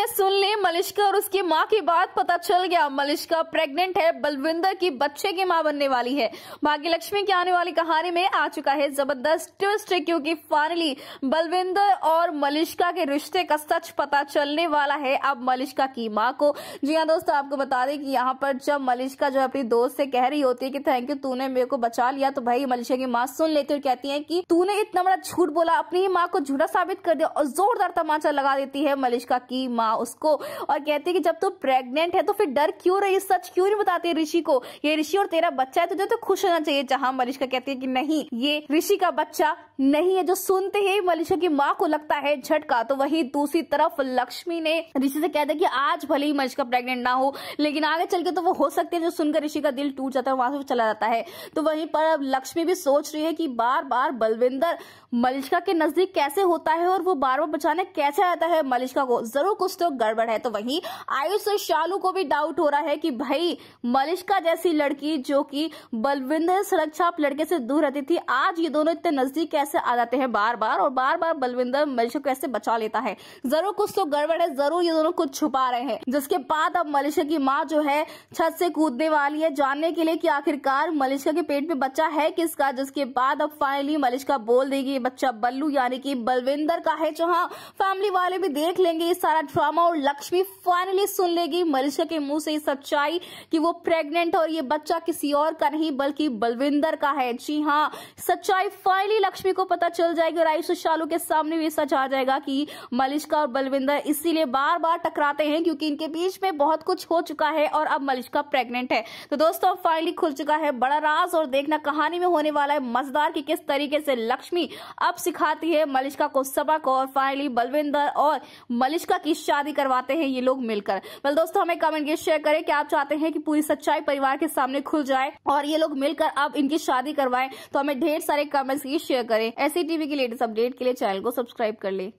सुन ली मलिश्का और उसकी माँ की बात पता चल गया मलिश्का प्रेग्नेंट है बलविंदर की बच्चे की माँ बनने वाली है भाग्य लक्ष्मी की आने वाली कहानी में आ चुका है जबरदस्त ट्विस्ट क्योंकि फाइनली बलविंदर और मलिश्का के रिश्ते का सच पता चलने वाला है अब मलिश्का की माँ को जी हाँ दोस्तों आपको बता दें कि यहाँ पर जब मलिश्का जो अपनी दोस्त से कह रही होती है की थैंक यू तूने मेरे को बचा लिया तो भाई मलिश्का की माँ सुन लेती और कहती है की तूने इतना बड़ा झूठ बोला अपनी ही माँ को झूठा साबित कर दिया और जोरदार तमाचा लगा देती है मलिश्का की माँ माँ उसको और कहती है कि जब तू तो प्रेग्नेंट है तो फिर डर क्यों रही सच क्यों नहीं बताती ऋषि को ये ऋषि और तेरा बच्चा है तुझे तो खुश होना चाहिए जहां मलिश्का कहती है कि नहीं ये ऋषि का बच्चा नहीं है जो सुनते ही मलिश्का की माँ को लगता है झटका तो वही दूसरी तरफ लक्ष्मी ने ऋषि से कहते की आज भले ही मलिश्का प्रेगनेंट ना हो लेकिन आगे चल के तो वो हो सकती है जो सुनकर ऋषि का दिल टूट जाता है वहां से चला जाता है तो वहीं पर अब लक्ष्मी भी सोच रही है कि बार बार बलविंदर मलिश्का के नजदीक कैसे होता है और वो बार बार बचाने कैसे आता है मलिश्का को जरूर कुछ कुछ तो गड़बड़ है तो वहीं आयुष और शालू को भी डाउट हो रहा है कि भाई मलिश्का जैसी लड़की जो कि बलविंदर सुरक्षा लड़के से दूर रहती थी आज ये दोनों इतने नजदीक कैसे आ जाते हैं बार बार और बार बार बलविंदर मलिश्का को ऐसे बचा लेता है जरूर कुछ तो गड़बड़ है जरूर ये दोनों कुछ छुपा रहे हैं जिसके बाद अब मलिश्का की माँ जो है छत से कूदने वाली है जानने के लिए की आखिरकार मलिश्का के पेट में बच्चा है किसका जिसके बाद अब फाइनली मलिश्का बोल देगी बच्चा बल्लू यानी कि बलविंदर का है जहाँ फैमिली वाले भी देख लेंगे ये सारा सुदामा और लक्ष्मी फाइनली सुन लेगी मलिशा के मुंह से सच्चाई कि वो प्रेग्नेंट है और ये बच्चा किसी और का नहीं बल्कि बलविंदर का है जी हाँ सच्चाई फाइनली लक्ष्मी को पता चल जाएगी और आयुष शालू के सामने भी सच आ जाएगा कि मलिश्का और बलविंदर इसीलिए बार बार टकराते हैं क्योंकि इनके बीच में बहुत कुछ हो चुका है और अब मलिश्का प्रेग्नेंट है तो दोस्तों अब फाइनली खुल चुका है बड़ा राज और देखना कहानी में होने वाला है मजदार की किस तरीके से लक्ष्मी अब सिखाती है मलिश्का को सबक और फाइनली बलविंदर और मलिश्का की शादी शादी करवाते हैं ये लोग मिलकर बल दोस्तों हमें कमेंट ये शेयर करें कि आप चाहते हैं कि पूरी सच्चाई परिवार के सामने खुल जाए और ये लोग मिलकर अब इनकी शादी करवाएं तो हमें ढेर सारे कमेंट्स ये शेयर करें ऐसी टीवी की लेटेस्ट अपडेट के लिए चैनल e को सब्सक्राइब कर ले